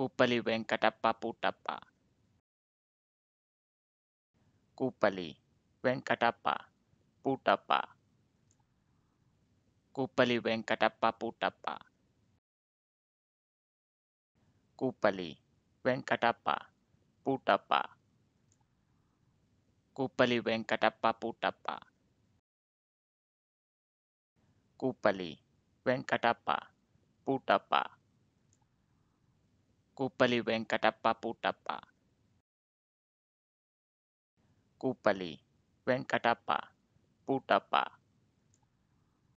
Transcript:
Kupali Venkatappa Putappa. Kupali Venkatappa Putappa. Kupali Venkatappa Putappa. Kupali Venkatappa Putappa. Kupali Venkatappa Kupali Venkatappa Putappa. Kupali, Venkatappa, kupali venkata paputapa kupali venkata paputapa